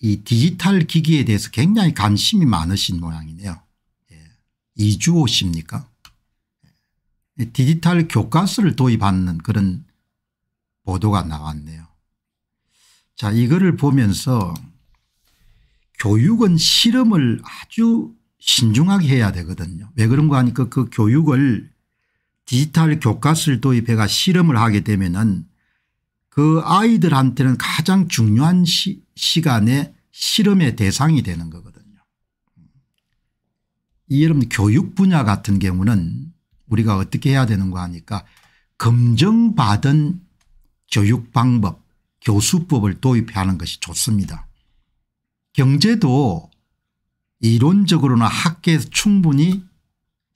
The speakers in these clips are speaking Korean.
이 디지털 기기에 대해서 굉장히 관심이 많으신 모양이네요. 예. 이주호 씨입니까? 예. 디지털 교과서를 도입하는 그런 보도가 나왔네요. 자 이거를 보면서 교육은 실험을 아주 신중하게 해야 되거든요. 왜 그런가 하니까 그 교육을 디지털 교과서를 도입해가 실험을 하게 되면은 그 아이들한테는 가장 중요한 시, 시간에 실험의 대상이 되는 거거든요. 이 여러분 교육 분야 같은 경우는 우리가 어떻게 해야 되는가 하니까 검증받은 교육 방법 교수법을 도입하는 것이 좋습니다. 경제도 이론적으로는 학계에서 충분히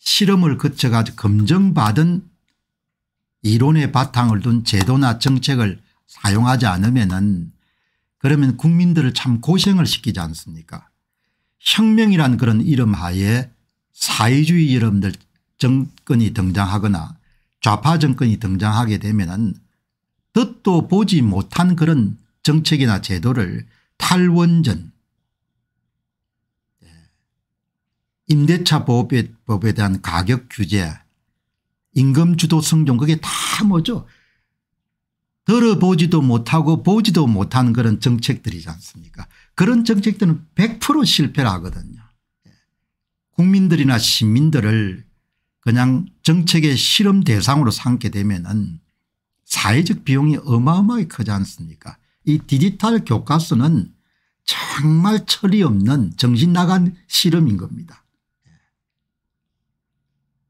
실험을 거쳐가지고 검증받은 이론의 바탕을 둔 제도나 정책을 사용하지 않으면은 그러면 국민들을 참 고생을 시키지 않습니까 혁명이란 그런 이름 하에 사회주의 이름들 정권이 등장하거나 좌파 정권이 등장하게 되면은 뜻도 보지 못한 그런 정책이나 제도를 탈원전 예, 임대차 보호법에 대한 가격 규제 임금주도 성종 그게 다 뭐죠 들어보지도 못하고 보지도 못한 그런 정책들이지 않습니까 그런 정책들은 100% 실패를 하거든요. 예. 국민들이나 시민들을 그냥 정책의 실험 대상으로 삼게 되면 은 사회적 비용이 어마어마하게 크지 않습니까 이 디지털 교과서는 정말 철이 없는 정신 나간 실험인 겁니다. 예.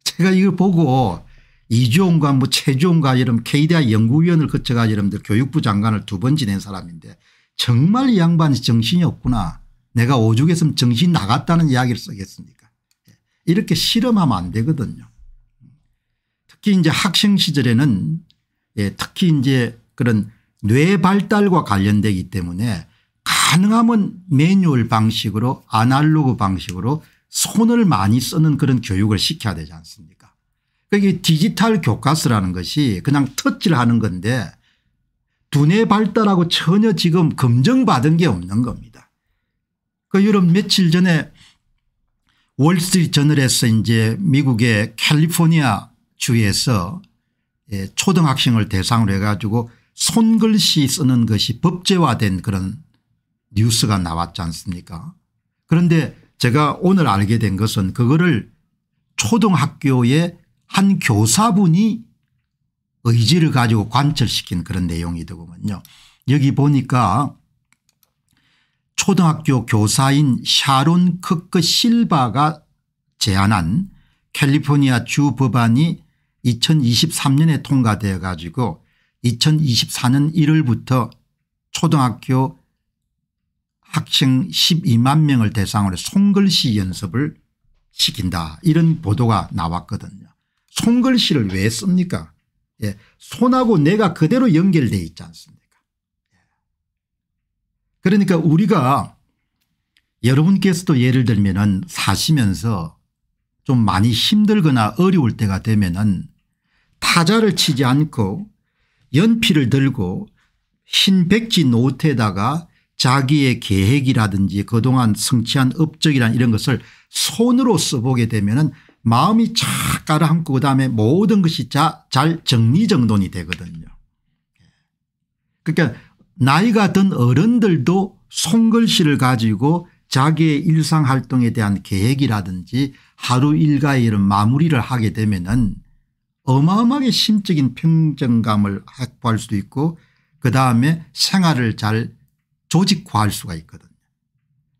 제가 이걸 보고 이종과뭐최종원과 이런 KDI 연구위원을 거쳐가 여러분들 교육부 장관을 두 번 지낸 사람인데 정말 이 양반이 정신이 없구나. 내가 오죽했으면 정신 나갔다는 이야기를 쓰겠습니까 예. 이렇게 실험하면 안 되거든요. 특히 이제 학생 시절에는 예, 특히 이제 그런 뇌 발달과 관련되기 때문에 가능하면 매뉴얼 방식으로 아날로그 방식으로 손을 많이 쓰는 그런 교육을 시켜야 되지 않습니까 그게 디지털 교과서라는 것이 그냥 터치를하는 건데 두뇌 발달하고 전혀 지금 검증받은 게 없는 겁니다. 그 유럽 며칠 전에 월스트리트저널에서 이제 미국의 캘리포니아 주에서 예, 초등학생을 대상으로 해가지고 손글씨 쓰는 것이 법제화된 그런 뉴스가 나왔지 않습니까 그런데 제가 오늘 알게 된 것은 그거를 초등학교에 한 교사분이 의지를 가지고 관철시킨 그런 내용이 되 더군요. 여기 보니까 초등학교 교사인 샤론 크크 실바가 제안한 캘리포니아 주 법안이 2023년에 통과되어 가지고 2024년 1월부터 초등학교 학생 12만 명을 대상으로 손글씨 연습을 시킨다 이런 보도가 나왔거든요. 손글씨를 왜 씁니까? 예. 손하고 뇌가 그대로 연결되 있지 않습니까? 예. 그러니까 우리가 여러분께서도 예를 들면은 사시면서 좀 많이 힘들거나 어려울 때가 되면은 타자를 치지 않고 연필을 들고 흰 백지 노트에다가 자기의 계획이라든지 그동안 성취한 업적이란 이런 것을 손으로 써보게 되면 은 마음이 착 가라앉고 그다음에 모든 것이 자, 잘 정리정돈이 되거든요. 그러니까 나이가 든 어른들도 손글씨를 가지고 자기의 일상활동에 대한 계획이라든지 하루 일과의 이런 마무리를 하게 되면 은 어마어마하게 심적인 평정감을 확보할 수도 있고 그다음에 생활을 잘 조직화할 수가 있거든요.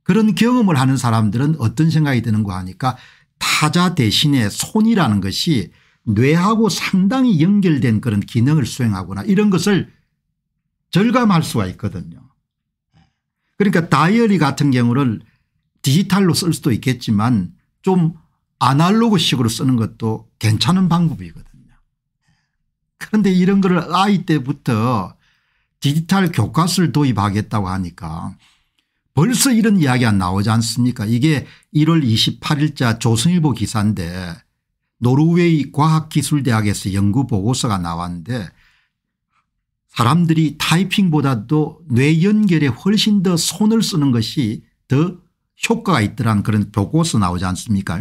그런 경험을 하는 사람들은 어떤 생각이 드는가 하니까 타자 대신에 손이라는 것이 뇌하고 상당히 연결된 그런 기능을 수행하거나 이런 것을 절감할 수가 있거든요. 그러니까 다이어리 같은 경우를 디지털로 쓸 수도 있겠지만 좀 아날로그식으로 쓰는 것도 괜찮은 방법이거든요. 그런데 이런 거를 아이 때부터 디지털 교과서를 도입하겠다고 하니까 벌써 이런 이야기가 나오지 않습니까 이게 1월 28일자 조선일보 기사인데 노르웨이 과학기술대학에서 연구보고서가 나왔는데 사람들이 타이핑보다도 뇌 연결에 훨씬 더 손을 쓰는 것이 더 효과가 있더라는 그런 보고서 나오지 않습니까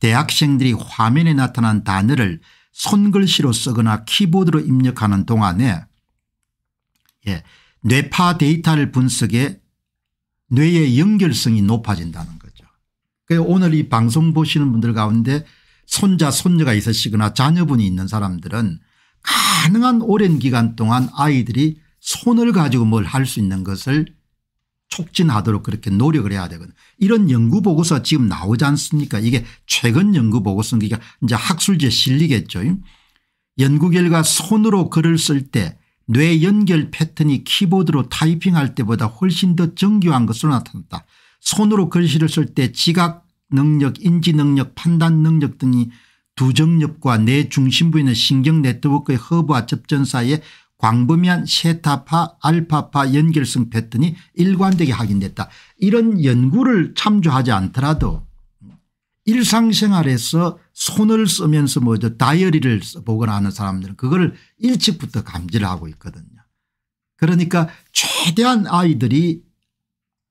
대학생들이 화면에 나타난 단어를 손글씨로 쓰거나 키보드로 입력하는 동안에 예, 뇌파 데이터를 분석해 뇌의 연결성이 높아진다는 거죠. 그래서 오늘 이 방송 보시는 분들 가운데 손자 손녀가 있으시거나 자녀분이 있는 사람들은 가능한 오랜 기간 동안 아이들이 손을 가지고 뭘 할 수 있는 것을 촉진하도록 그렇게 노력을 해야 되거든 이런 연구 보고서 지금 나오지 않습니까 이게 최근 연구 보고서니까 이제 학술지에 실리겠죠. 연구 결과 손으로 글을 쓸때 뇌 연결 패턴이 키보드로 타이핑할 때보다 훨씬 더 정교한 것으로 나타났다. 손으로 글씨를 쓸 때 지각 능력 인지 능력 판단 능력 등이 두정엽과 뇌 중심부에 있는 신경 네트워크의 허브와 접전 사이에 광범위한 세타파 알파파 연결성 패턴이 일관되게 확인됐다. 이런 연구를 참조하지 않더라도 일상생활에서 손을 쓰면서 뭐죠 다이어리를 보거나 하는 사람들은 그걸 일찍부터 감지를 하고 있거든요. 그러니까 최대한 아이들이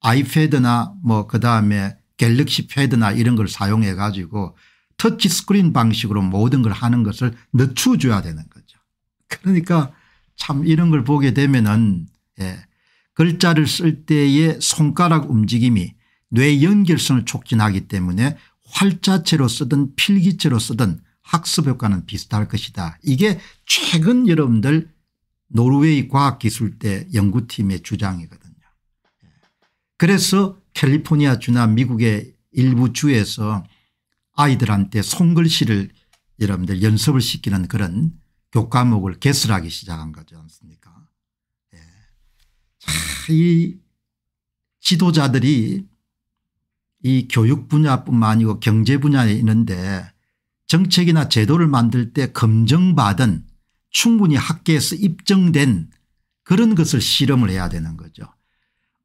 아이패드나 뭐 그다음에 갤럭시 패드나 이런 걸 사용해 가지고 터치스크린 방식으로 모든 걸 하는 것을 늦춰줘야 되는 거죠. 그러니까 참 이런 걸 보게 되면은 예. 글자를 쓸 때의 손가락 움직임이 뇌 연결성을 촉진하기 때문에 활자체로 쓰든 필기체로 쓰든 학습효과는 비슷할 것이다. 이게 최근 여러분들 노르웨이 과학기술대 연구팀의 주장이거든요. 그래서 캘리포니아 주나 미국의 일부 주에서 아이들한테 손글씨를 여러분들 연습을 시키는 그런 교과목을 개설하기 시작한 거지 않습니까 예. 이 지도자들이 이 교육 분야뿐만 아니고 경제 분야에 있는데 정책이나 제도를 만들 때 검증받은 충분히 학계에서 입증된 그런 것을 실험을 해야 되는 거죠.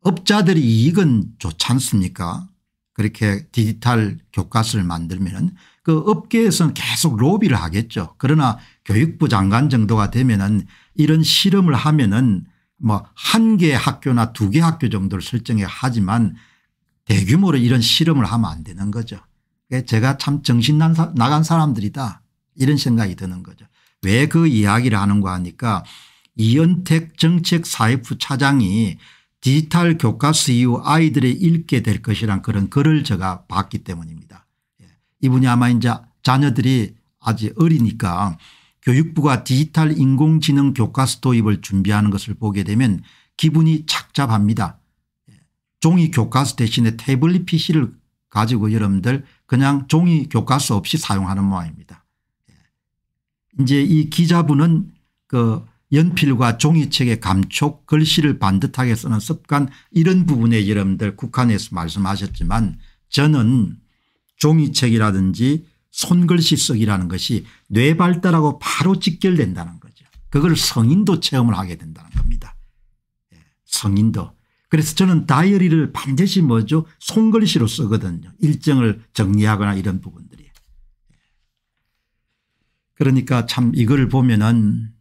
업자들이 이익은 좋지 않습니까 그렇게 디지털 교과서를 만들면 그 업계에서는 계속 로비를 하겠죠. 그러나 교육부 장관 정도가 되면 은 이런 실험을 하면 은뭐 한 개 학교나 두 개 학교 정도를 설정해 하지만 대규모로 이런 실험을 하면 안 되는 거죠. 제가 참 정신 나간 사람들이다 이런 생각이 드는 거죠. 왜 그 이야기를 하는가 하니까 이연택 정책사회부 차장이 디지털 교과서 이후 아이들이 읽게 될 것이란 그런 글을 제가 봤기 때문입니다. 예. 이분이 아마 이제 자녀들이 아직 어리니까 교육부가 디지털 인공지능 교과서 도입을 준비하는 것을 보게 되면 기분이 착잡합니다. 종이 교과서 대신에 태블릿 PC를 가지고 여러분들 그냥 종이 교과서 없이 사용하는 모양입니다. 예. 이제 이 기자분은 그 연필과 종이책의 감촉 글씨를 반듯하게 쓰는 습관 이런 부분에 여러분들 국한에서 말씀하셨지만 저는 종이책이라든지 손글씨 쓰기라는 것이 뇌 발달하고 바로 직결된다는 거죠. 그걸 성인도 체험을 하게 된다는 겁니다. 예. 성인도 그래서 저는 다이어리를 반드시 뭐죠 손글씨로 쓰거든요. 일정을 정리하거나 이런 부분들이. 그러니까 참 이걸 보면은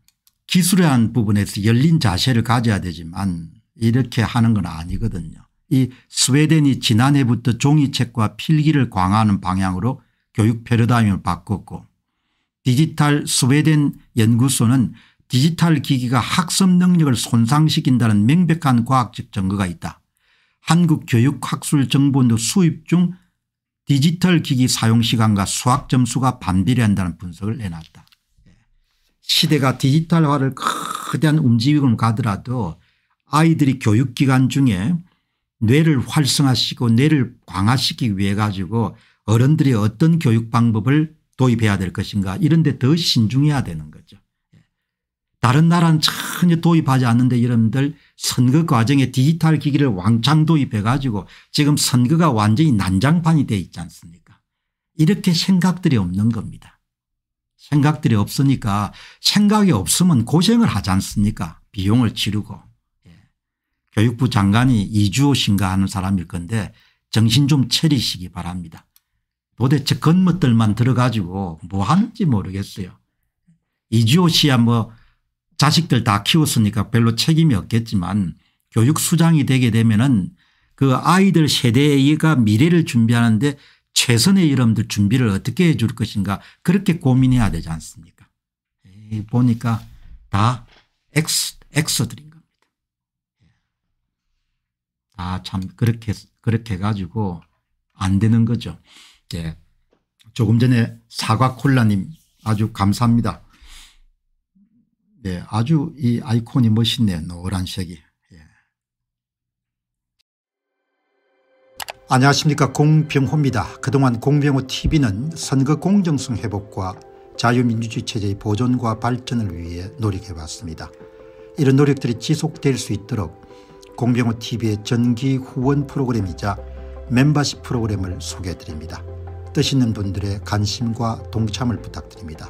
기술한 부분에서 열린 자세를 가져야 되지만 이렇게 하는 건 아니거든요. 이 스웨덴이 지난해부터 종이책과 필기를 강화하는 방향으로 교육 패러다임을 바꿨고 디지털 스웨덴 연구소는 디지털 기기가 학습 능력을 손상시킨다는 명백한 과학적 증거가 있다. 한국교육학술정보원도 수입 중 디지털 기기 사용 시간과 수학 점수가 반비례한다는 분석을 내놨다. 시대가 디지털화를 거대한 움직임을 가더라도 아이들이 교육기간 중에 뇌를 활성화시키고 뇌를 강화시키기 위해 가지고 어른들이 어떤 교육 방법을 도입해야 될 것인가 이런 데 더 신중해야 되는 거죠. 다른 나라는 전혀 도입하지 않는데 여러분들 선거 과정에 디지털 기기를 왕창 도입해 가지고 지금 선거가 완전히 난장판이 돼 있지 않습니까 이렇게 생각들이 없는 겁니다. 생각들이 없으니까 생각이 없으면 고생을 하지 않습니까 비용을 치르고 예. 교육부 장관이 이주호신가 하는 사람일 건데 정신 좀 차리시기 바랍니다. 도대체 건멋들만 들어가지고 뭐 하는지 모르겠어요. 이주호 씨야 뭐 자식들 다 키웠으니까 별로 책임이 없겠지만 교육수장이 되게 되면은 그 아이들 세대가 미래를 준비하는데 최선의 이름들 준비를 어떻게 해줄 것인가 그렇게 고민해야 되지 않습니까 보니까 다 엑스, 들인 겁니다. 다참 그렇게 그렇게 가지고 안 되는 거죠. 예. 조금 전에 사과콜라님 아주 감사합니다. 네, 아주 이 아이콘이 멋있네요. 노란색이. 예. 안녕하십니까 공병호입니다. 그동안 공병호 tv는 선거 공정성 회복과 자유민주주의 체제의 보존과 발전을 위해 노력해왔습니다. 이런 노력들이 지속될 수 있도록 공병호 tv의 전기 후원 프로그램이자 멤버십 프로그램을 소개해드립니다. 뜻 있는 분들의 관심과 동참을 부탁드립니다.